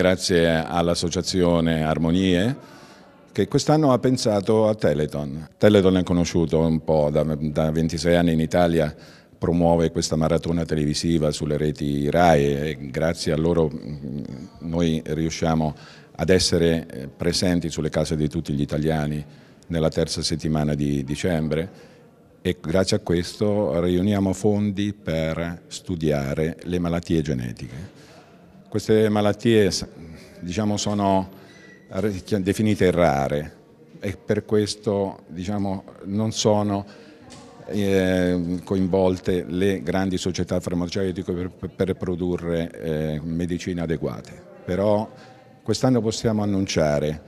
grazie all'associazione Armonie, che quest'anno ha pensato a Teleton. Teleton è conosciuto un po' da, da 26 anni in Italia, promuove questa maratona televisiva sulle reti RAE e grazie a loro mm, noi riusciamo ad essere eh, presenti sulle case di tutti gli italiani nella terza settimana di dicembre e grazie a questo riuniamo fondi per studiare le malattie genetiche. Queste malattie diciamo, sono definite rare e per questo diciamo, non sono eh, coinvolte le grandi società farmaceutiche per, per produrre eh, medicine adeguate. Però quest'anno possiamo annunciare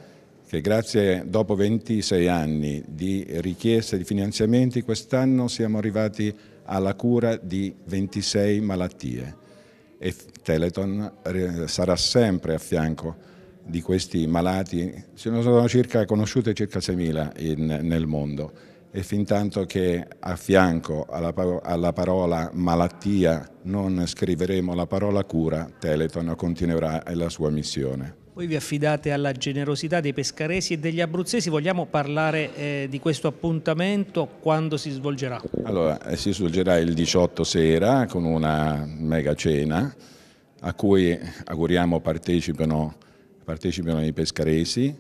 che grazie dopo 26 anni di richieste di finanziamenti quest'anno siamo arrivati alla cura di 26 malattie e Teleton sarà sempre a fianco di questi malati, ce ne sono circa, conosciute circa 6.000 nel mondo e fin tanto che a fianco alla, alla parola malattia non scriveremo la parola cura, Teleton continuerà la sua missione. Voi vi affidate alla generosità dei pescaresi e degli abruzzesi, vogliamo parlare eh, di questo appuntamento quando si svolgerà? Allora, eh, si svolgerà il 18 sera con una mega cena a cui auguriamo partecipino, partecipano i pescaresi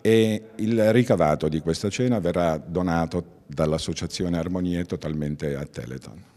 e il ricavato di questa cena verrà donato dall'associazione Armonie totalmente a Teleton.